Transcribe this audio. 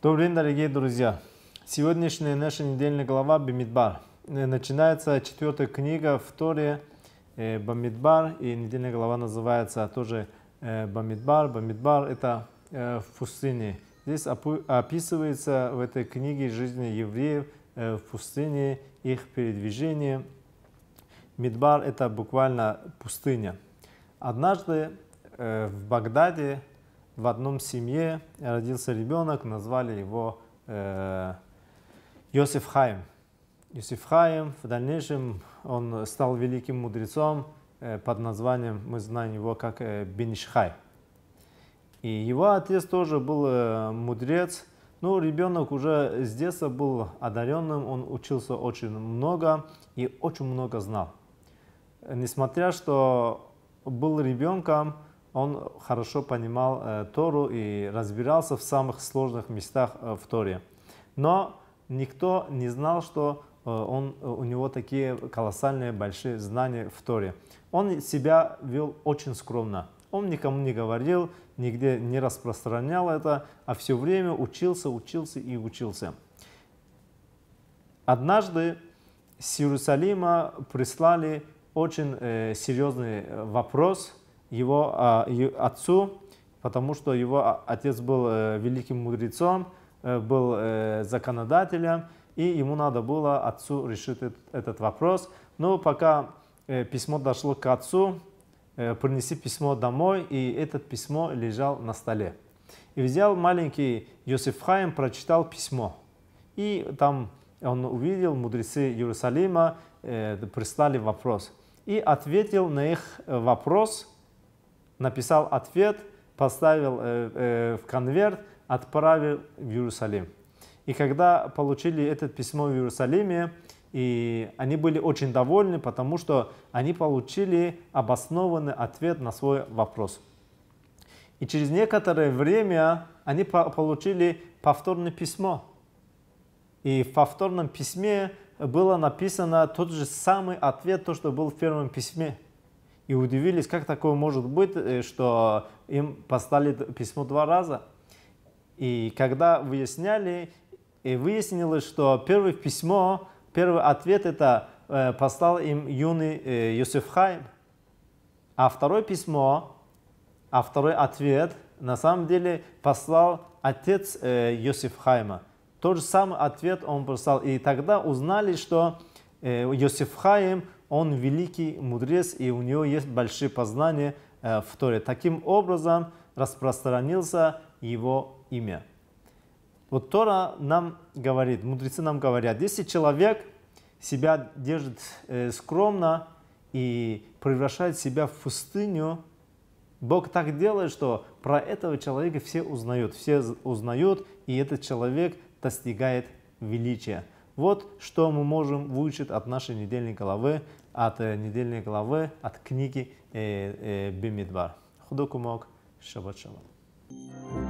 Добрый день, дорогие друзья! Сегодняшняя наша недельная глава Бамидбар. Э, начинается четвертая книга в Торе э, Бамидбар, и недельная глава называется тоже э, Бамидбар. Бамидбар – это в пустыне. Здесь описывается в этой книге жизни евреев в пустыне, их передвижение. Мидбар – это буквально пустыня. Однажды в Багдаде в одном семье родился ребенок, назвали его э, Йосиф Хайм. Йосиф Хайм в дальнейшем он стал великим мудрецом э, под названием, мы знаем его как э, Бенишхай. И его отец тоже был э, мудрец. Ну, ребенок уже с детства был одаренным, он учился очень много и очень много знал. Несмотря, что был ребенком, он хорошо понимал э, Тору и разбирался в самых сложных местах э, в Торе. Но никто не знал, что э, он, э, у него такие колоссальные большие знания в Торе. Он себя вел очень скромно. Он никому не говорил, нигде не распространял это, а все время учился, учился и учился. Однажды с Иерусалима прислали очень э, серьезный э, вопрос – его а, отцу, потому что его а, отец был э, великим мудрецом, э, был э, законодателем, и ему надо было отцу решить этот вопрос. Но пока письмо дошло к отцу, принеси письмо домой, и это письмо лежал на столе. И взял маленький Йосиф Хайм, прочитал письмо. И там он увидел, мудрецы Иерусалима э, прислали вопрос. И ответил на их вопрос написал ответ, поставил э, э, в конверт, отправил в Иерусалим. И когда получили это письмо в Иерусалиме, и они были очень довольны, потому что они получили обоснованный ответ на свой вопрос. И через некоторое время они получили повторное письмо. И в повторном письме было написано тот же самый ответ, то, что был в первом письме и удивились, как такое может быть, э, что им послали письмо два раза. И когда выясняли, и выяснилось, что первое письмо, первый ответ это э, послал им юный Юсеф э, Хайм. А второе письмо, а второй ответ на самом деле послал отец Юсеф Хайма. Тот же самый ответ он послал. И тогда узнали, что Юсеф Хайм – он великий мудрец, и у него есть большие познания э, в Торе. Таким образом распространился его имя. Вот Тора нам говорит, мудрецы нам говорят, если человек себя держит э, скромно и превращает себя в пустыню, Бог так делает, что про этого человека все узнают, все узнают, и этот человек достигает величия. Вот что мы можем выучить от нашей недельной главы, от э, недельной главы, от книги э, э, Бимидбар. Худо кумок, шаббат шалом.